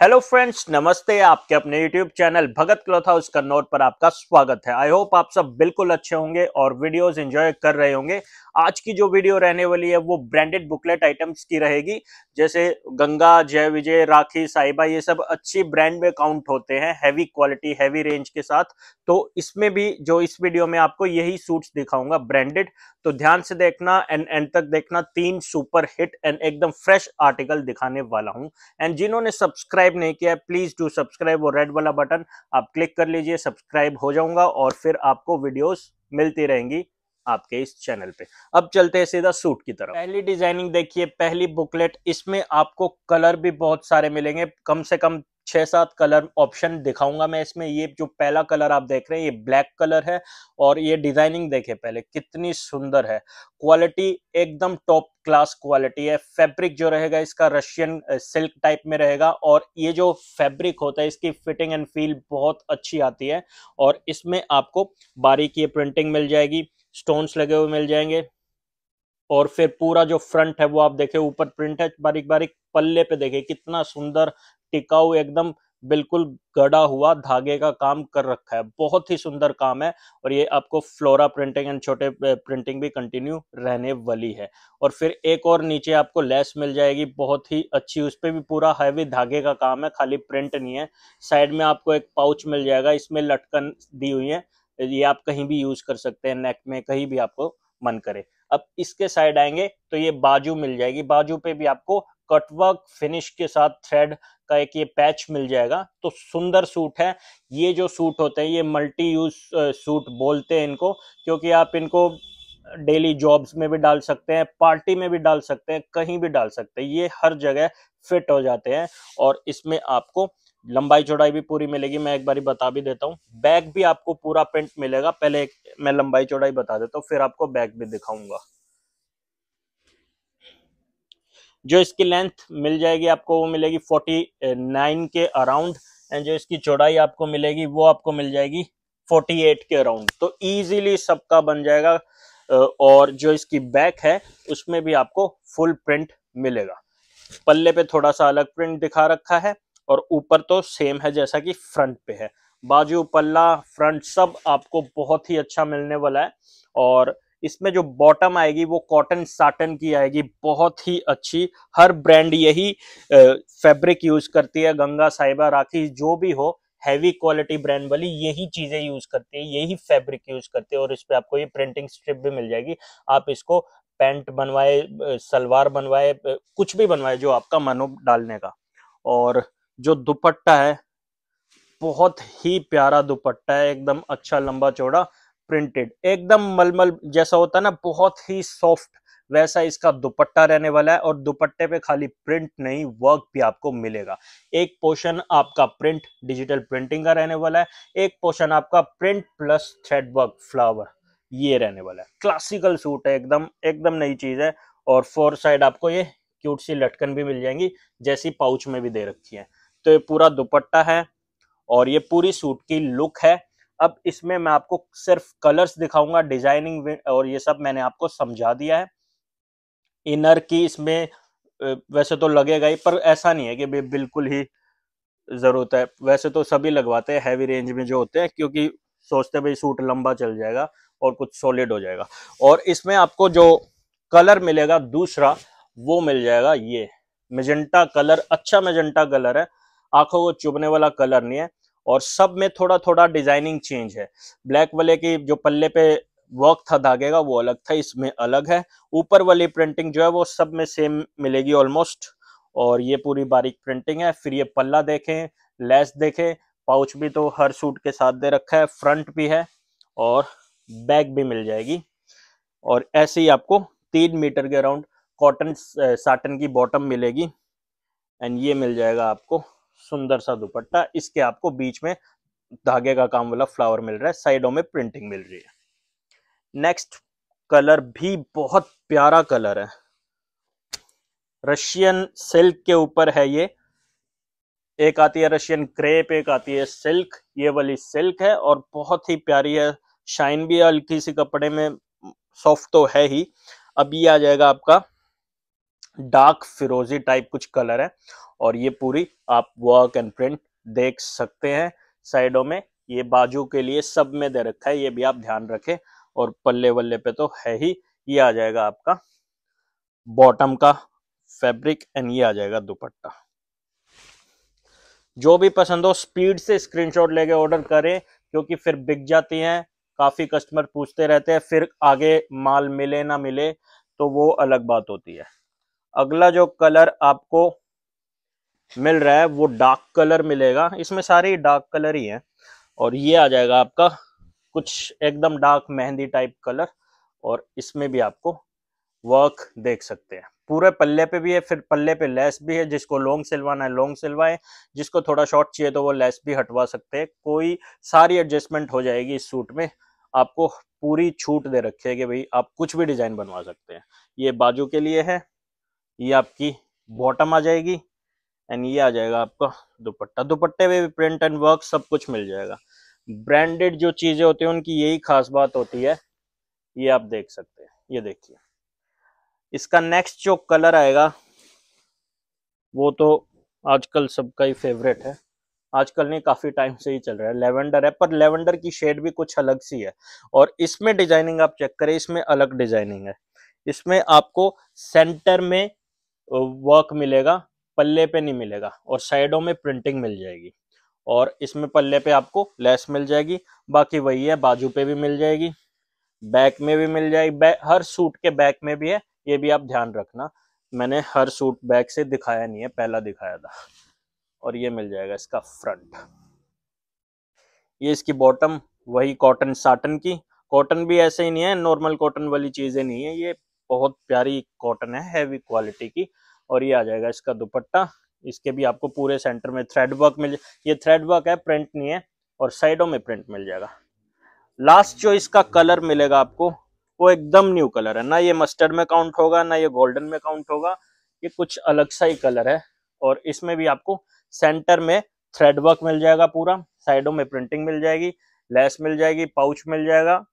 hello friends नमस्ते आपके अपने YouTube channel Bhagat cloth house Kannaur पर आपका स्वागत है आई होप आप सब बिल्कुल अच्छे होंगे और वीडियोस एंजॉय कर रहे होंगे आज की जो वीडियो रहने वाली है वो ब्रांडेड बुकलेट आइटम्स की रहेगी जैसे गंगा जय विजय राखी साइबा ये सब अच्छी ब्रांड में काउंट होते हैं हैवी क्वालिटी हैवी रेंज के साथ तो इसमें भी जो इस वीडियो में आपको यही सूट्स दिखाऊंगा ब्रांडेड तो ध्यान से देखना एंड एंड तक देखना तीन सुपर हिट एंड एकदम फ्रेश आर्टिकल दिखाने वाला हूँ एंड जिन्होंने सब्सक्राइब सब्सक्राइब नहीं किया प्लीज डू सब्सक्राइब वो रेड वाला बटन आप क्लिक कर लीजिए सब्सक्राइब हो जाऊंगा और फिर आपको वीडियोस मिलती रहेंगी आपके इस चैनल पे अब चलते हैं सीधा सूट की तरफ पहली डिजाइनिंग देखिए पहली बुकलेट इसमें आपको कलर भी बहुत सारे मिलेंगे कम से कम छः सात कलर ऑप्शन दिखाऊंगा मैं इसमें ये जो पहला कलर आप देख रहे हैं ये ब्लैक कलर है और ये डिजाइनिंग देखे पहले कितनी सुंदर है क्वालिटी एकदम टॉप क्लास क्वालिटी है फैब्रिक जो रहेगा इसका रशियन सिल्क टाइप में रहेगा और ये जो फैब्रिक होता है इसकी फिटिंग एंड फील बहुत अच्छी आती है और इसमें आपको बारीक ये प्रिंटिंग मिल जाएगी स्टोन्स लगे हुए मिल जाएंगे और फिर पूरा जो फ्रंट है वो आप देखे ऊपर प्रिंट है बारीक बारीक पल्ले पे देखे कितना सुंदर टिकाऊ एकदम बिल्कुल गड़ा हुआ धागे का काम कर रखा है बहुत ही सुंदर काम है और ये आपको फ्लोरा प्रिंटिंग एंड छोटे प्रिंटिंग भी कंटिन्यू रहने वाली है और फिर एक और नीचे आपको लेस मिल जाएगी बहुत ही अच्छी उस पर भी पूरा हैवी धागे का काम है खाली प्रिंट नहीं है साइड में आपको एक पाउच मिल जाएगा इसमें लटकन दी हुई है ये आप कहीं भी यूज कर सकते हैं नेक में कहीं भी आपको मन करे अब इसके साइड आएंगे तो ये बाजू मिल जाएगी बाजू पे भी आपको कटवर्क फिनिश के साथ थ्रेड का एक ये पैच मिल जाएगा तो सुंदर सूट है ये जो सूट होते हैं ये मल्टी यूज सूट बोलते हैं इनको क्योंकि आप इनको डेली जॉब्स में भी डाल सकते हैं पार्टी में भी डाल सकते हैं कहीं भी डाल सकते हैं ये हर जगह फिट हो जाते हैं और इसमें आपको लंबाई चौड़ाई भी पूरी मिलेगी मैं एक बार बता भी देता हूँ बैग भी आपको पूरा प्रिंट मिलेगा पहले मैं लंबाई चौड़ाई बता देता हूँ फिर आपको बैग भी दिखाऊंगा जो इसकी लेंथ मिल जाएगी आपको वो मिलेगी फोर्टी नाइन के अराउंड एंड जो इसकी चौड़ाई आपको मिलेगी वो आपको मिल जाएगी फोर्टी एट के अराउंड तो ईजिली सबका बन जाएगा और जो इसकी बैक है उसमें भी आपको फुल प्रिंट मिलेगा पल्ले पे थोड़ा सा अलग प्रिंट दिखा रखा है और ऊपर तो सेम है जैसा कि फ्रंट पे है बाजू पल्ला फ्रंट सब आपको बहुत ही अच्छा मिलने वाला है और इसमें जो बॉटम आएगी वो कॉटन साटन की आएगी बहुत ही अच्छी हर ब्रांड यही फैब्रिक यूज करती है गंगा साहिबा राखी जो भी हो हैवी क्वालिटी ब्रांड वाली यही चीजें यूज करती है यही फैब्रिक यूज करती है और इस पर आपको ये प्रिंटिंग स्ट्रिप भी मिल जाएगी आप इसको पैंट बनवाए सलवार बनवाए कुछ भी बनवाए जो आपका मनो डालने का और जो दुपट्टा है बहुत ही प्यारा दुपट्टा है एकदम अच्छा लंबा चौड़ा प्रिंटेड एकदम मलमल जैसा होता है ना बहुत ही सॉफ्ट वैसा इसका दुपट्टा रहने वाला है और दुपट्टे पे खाली प्रिंट नहीं वर्क भी आपको मिलेगा एक पोर्शन आपका प्रिंट डिजिटल प्रिंटिंग का रहने वाला है एक पोर्शन आपका print plus thread work flower ये रहने वाला है क्लासिकल सूट है एकदम एकदम नई चीज है और फोर साइड आपको ये क्यूट सी लटकन भी मिल जाएंगी जैसी पाउच में भी दे रखी है तो ये पूरा दुपट्टा है और ये पूरी सूट की लुक है अब इसमें मैं आपको सिर्फ कलर्स दिखाऊंगा डिजाइनिंग और ये सब मैंने आपको समझा दिया है इनर की इसमें वैसे तो लगेगा ही पर ऐसा नहीं है कि बिल्कुल ही ज़रूरत है वैसे तो सभी लगवाते हैं हैवी रेंज में जो होते हैं क्योंकि सोचते भाई सूट लंबा चल जाएगा और कुछ सॉलिड हो जाएगा और इसमें आपको जो कलर मिलेगा दूसरा वो मिल जाएगा ये मेजेंटा कलर अच्छा मेजेंटा कलर है आंखों को चुभने वाला कलर नहीं है और सब में थोड़ा थोड़ा डिजाइनिंग चेंज है ब्लैक वाले की जो पल्ले पे वर्क था धागे का वो अलग था इसमें अलग है ऊपर वाली प्रिंटिंग जो है वो सब में सेम मिलेगी ऑलमोस्ट और ये पूरी बारीक प्रिंटिंग है फिर ये पल्ला देखें लेस देखें पाउच भी तो हर सूट के साथ दे रखा है फ्रंट भी है और बैक भी मिल जाएगी और ऐसे ही आपको तीन मीटर के अराउंड कॉटन साटन की बॉटम मिलेगी एंड ये मिल जाएगा आपको सुंदर सा दुपट्टा इसके आपको बीच में धागे का काम वाला फ्लावर मिल रहा है साइडों में प्रिंटिंग मिल रही है नेक्स्ट कलर भी बहुत प्यारा कलर है रशियन सिल्क के ऊपर है ये एक आती है रशियन क्रेप एक आती है सिल्क ये वाली सिल्क है और बहुत ही प्यारी है शाइन भी हल्की सी कपड़े में सॉफ्ट तो है ही अब ये आ जाएगा आपका डार्क फिरोजी टाइप कुछ कलर है और ये पूरी आप वर्क एंड प्रिंट देख सकते हैं साइडों में ये बाजू के लिए सब में दे रखा है ये भी आप ध्यान रखें और पल्ले वल्ले पे तो है ही ये आ जाएगा आपका बॉटम का फैब्रिक एंड ये आ जाएगा दुपट्टा जो भी पसंद हो स्पीड से स्क्रीनशॉट लेके ऑर्डर करें क्योंकि फिर बिक जाती हैं काफी कस्टमर पूछते रहते हैं फिर आगे माल मिले ना मिले तो वो अलग बात होती है अगला जो कलर आपको मिल रहा है वो डार्क कलर मिलेगा इसमें सारे ही डार्क कलर ही हैं और ये आ जाएगा आपका कुछ एकदम डार्क मेहंदी टाइप कलर और इसमें भी आपको वर्क देख सकते हैं पूरे पल्ले पे भी है फिर पल्ले पे लेस भी है जिसको लॉन्ग सिलवाना है लॉन्ग सिलवाएं जिसको थोड़ा शॉर्ट चाहिए तो वो लेस भी हटवा सकते हैं कोई सारी एडजस्टमेंट हो जाएगी इस सूट में आपको पूरी छूट दे रखी है कि भाई आप कुछ भी डिजाइन बनवा सकते हैं ये बाजू के लिए है ये आपकी बॉटम आ जाएगी एंड ये आ जाएगा आपका दुपट्टा दुपट्टे में भी प्रिंट एंड वर्क सब कुछ मिल जाएगा ब्रांडेड जो चीज़ें होती हैं उनकी यही खास बात होती है ये आप देख सकते हैं ये देखिए इसका नेक्स्ट जो कलर आएगा वो तो आजकल सबका ही फेवरेट है आजकल नहीं काफ़ी टाइम से ही चल रहा है लेवेंडर है पर लेवेंडर की शेड भी कुछ अलग सी है और इसमें डिजाइनिंग आप चेक करें इसमें अलग डिजाइनिंग है इसमें आपको सेंटर में वर्क मिलेगा पल्ले पे नहीं मिलेगा और साइडों में प्रिंटिंग मिल जाएगी और इसमें पल्ले पे आपको लेस मिल जाएगी बाकी वही है बाजू पे भी मिल जाएगी बैक में भी मिल जाएगी हर सूट के बैक में भी है ये भी आप ध्यान रखना मैंने हर सूट बैक से दिखाया नहीं है पहला दिखाया था और ये मिल जाएगा इसका फ्रंट ये इसकी बॉटम वही कॉटन साटन की कॉटन भी ऐसे ही नहीं है नॉर्मल कॉटन वाली चीज़ें नहीं है ये बहुत प्यारी कॉटन है हैवी क्वालिटी की और ये आ जाएगा इसका दुपट्टा इसके भी आपको पूरे सेंटर में थ्रेड वर्क मिल ये थ्रेड वर्क है प्रिंट नहीं है और साइडों में प्रिंट मिल जाएगा लास्ट जो इसका कलर मिलेगा आपको वो एकदम न्यू कलर है ना ये मस्टर्ड में काउंट होगा ना ये गोल्डन में काउंट होगा ये कुछ अलग सा ही कलर है और इसमें भी आपको सेंटर में थ्रेड वर्क मिल जाएगा पूरा साइडों में प्रिंटिंग मिल जाएगी लेस मिल जाएगी पाउच मिल जाएगा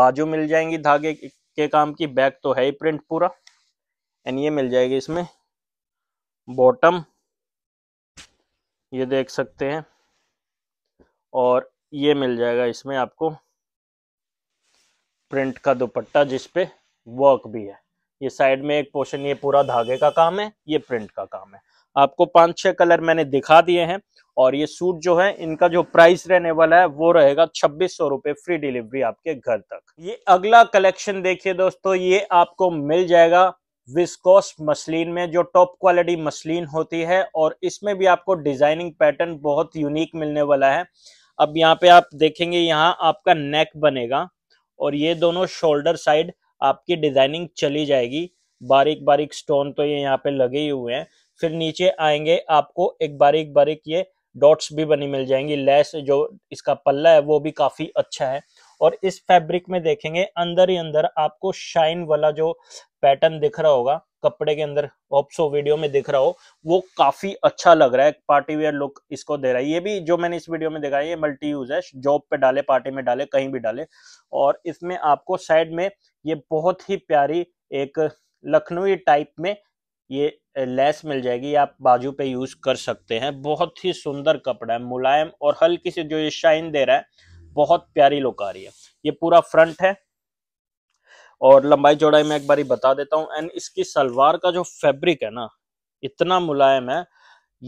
बाजू मिल जाएंगी धागे के काम की बैक तो है ही प्रिंट पूरा एंड ये मिल जाएगी इसमें बॉटम ये देख सकते हैं और ये मिल जाएगा इसमें आपको प्रिंट का दुपट्टा जिसपे वर्क भी है ये साइड में एक पोर्शन ये पूरा धागे का काम है ये प्रिंट का काम है आपको पांच छह कलर मैंने दिखा दिए हैं और ये सूट जो है इनका जो प्राइस रहने वाला है वो रहेगा छब्बीस सौ रुपये फ्री डिलीवरी आपके घर तक ये अगला कलेक्शन देखिए दोस्तों ये आपको मिल जाएगा विस्कोस मसलिन में जो टॉप क्वालिटी मसलिन होती है और इसमें भी आपको डिजाइनिंग पैटर्न बहुत यूनिक मिलने वाला है अब यहाँ पे आप देखेंगे यहाँ आपका नेक बनेगा और ये दोनों शोल्डर साइड आपकी डिजाइनिंग चली जाएगी बारीक बारीक स्टोन तो ये यहाँ पे लगे ही हुए हैं फिर नीचे आएंगे आपको एक बारीक बारीक ये डॉट्स भी बनी मिल जाएंगी लेस जो इसका पल्ला है वो भी काफ़ी अच्छा है और इस फैब्रिक में देखेंगे अंदर ही अंदर आपको शाइन वाला जो पैटर्न दिख रहा होगा कपड़े के अंदर ऑप्सो वीडियो में दिख रहा हो वो काफी अच्छा लग रहा है पार्टी वेयर लुक इसको दे रहा है ये भी जो मैंने इस वीडियो में देखा है ये मल्टी यूज है जॉब पे डाले पार्टी में डाले कहीं भी डाले और इसमें आपको साइड में ये बहुत ही प्यारी एक लखनऊ टाइप में ये लेस मिल जाएगी आप बाजू पे यूज़ कर सकते हैं बहुत ही सुंदर कपड़ा है मुलायम और हल्की से जो ये शाइन दे रहा है बहुत प्यारी लुक आ रही है ये पूरा फ्रंट है और लंबाई चौड़ाई मैं एक बार बता देता हूँ एंड इसकी सलवार का जो फैब्रिक है ना इतना मुलायम है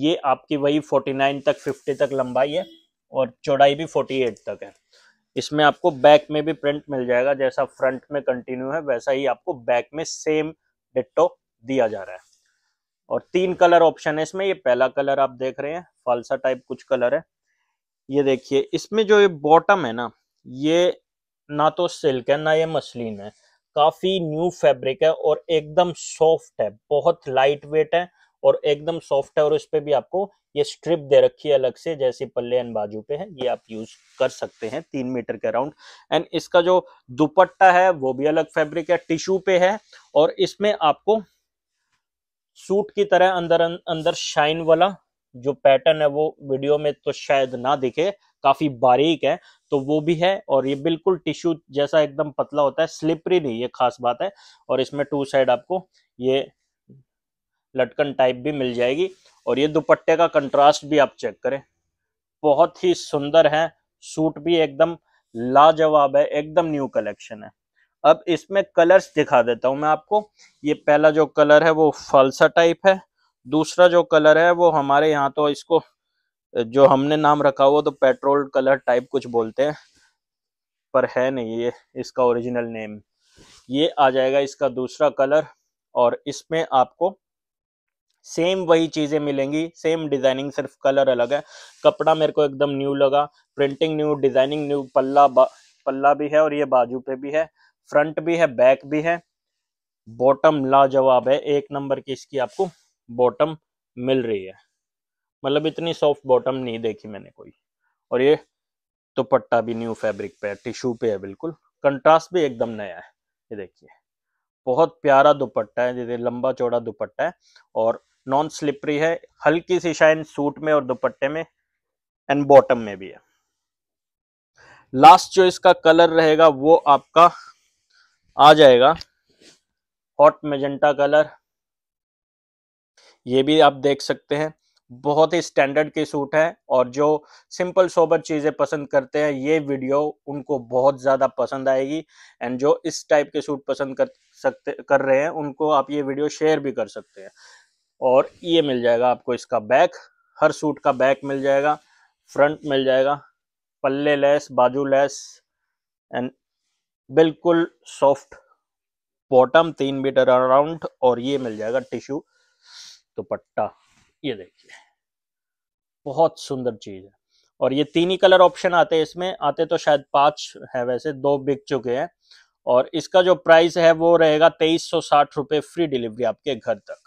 ये आपकी वही 49 तक 50 तक लंबाई है और चौड़ाई भी 48 तक है इसमें आपको बैक में भी प्रिंट मिल जाएगा जैसा फ्रंट में कंटिन्यू है वैसा ही आपको बैक में सेम डिट्टो दिया जा रहा है और तीन कलर ऑप्शन है इसमें ये पहला कलर आप देख रहे हैं फालसा टाइप कुछ कलर है ये देखिए इसमें जो ये बॉटम है ना ये ना तो सिल्क है ना ये मसलिन है काफी न्यू फैब्रिक है और एकदम सॉफ्ट है बहुत लाइट वेट है और एकदम सॉफ्ट है और उस पर भी आपको ये स्ट्रिप दे रखी है अलग से जैसे पल्ले एंड बाजू पे है ये आप यूज कर सकते हैं तीन मीटर के अराउंड एंड इसका जो दुपट्टा है वो भी अलग फैब्रिक है टिश्यू पे है और इसमें आपको सूट की तरह अंदर अं-, अंदर शाइन वाला जो पैटर्न है वो वीडियो में तो शायद ना दिखे काफी बारीक है तो वो भी है और ये बिल्कुल टिश्यू जैसा एकदम पतला होता है स्लिपरी नहीं ये खास बात है और इसमें टू साइड आपको ये लटकन टाइप भी मिल जाएगी और ये दुपट्टे का कंट्रास्ट भी आप चेक करें बहुत ही सुंदर है सूट भी एकदम लाजवाब है एकदम न्यू कलेक्शन है अब इसमें कलर्स दिखा देता हूं मैं आपको ये पहला जो कलर है वो फालसा टाइप है दूसरा जो कलर है वो हमारे यहाँ तो इसको जो हमने नाम रखा हुआ तो पेट्रोल कलर टाइप कुछ बोलते हैं पर है नहीं ये इसका ओरिजिनल नेम ये आ जाएगा इसका दूसरा कलर और इसमें आपको सेम वही चीज़ें मिलेंगी सेम डिज़ाइनिंग सिर्फ कलर अलग है कपड़ा मेरे को एकदम न्यू लगा प्रिंटिंग न्यू डिज़ाइनिंग न्यू पल्ला पल्ला भी है और ये बाजू पे भी है फ्रंट भी है बैक भी है बॉटम लाजवाब है एक नंबर की इसकी आपको बॉटम मिल रही है मतलब इतनी सॉफ्ट बॉटम नहीं देखी मैंने कोई और ये दुपट्टा तो भी न्यू फैब्रिक पे है टिश्यू पे है बिल्कुल कंट्रास्ट भी एकदम नया है ये देखिए बहुत प्यारा दुपट्टा है जैसे लंबा चौड़ा दुपट्टा है और नॉन स्लिपरी है हल्की सी शाइन सूट में और दुपट्टे में एंड बॉटम में भी है लास्ट जो इसका कलर रहेगा वो आपका आ जाएगा हॉट मेजेंटा कलर ये भी आप देख सकते हैं बहुत ही स्टैंडर्ड के सूट हैं और जो सिंपल सोबर चीज़ें पसंद करते हैं ये वीडियो उनको बहुत ज़्यादा पसंद आएगी एंड जो इस टाइप के सूट पसंद कर सकते कर रहे हैं उनको आप ये वीडियो शेयर भी कर सकते हैं और ये मिल जाएगा आपको इसका बैक हर सूट का बैक मिल जाएगा फ्रंट मिल जाएगा पल्ले लेस बाजू लेस एंड बिल्कुल सॉफ्ट बॉटम तीन मीटर अराउंड और ये मिल जाएगा टिश्यू दुपट्टा तो ये देखिए बहुत सुंदर चीज़ है और ये तीन ही कलर ऑप्शन आते हैं इसमें आते तो शायद पांच है वैसे दो बिक चुके हैं और इसका जो प्राइस है वो रहेगा तेईस सौ साठ रुपए फ्री डिलीवरी आपके घर तक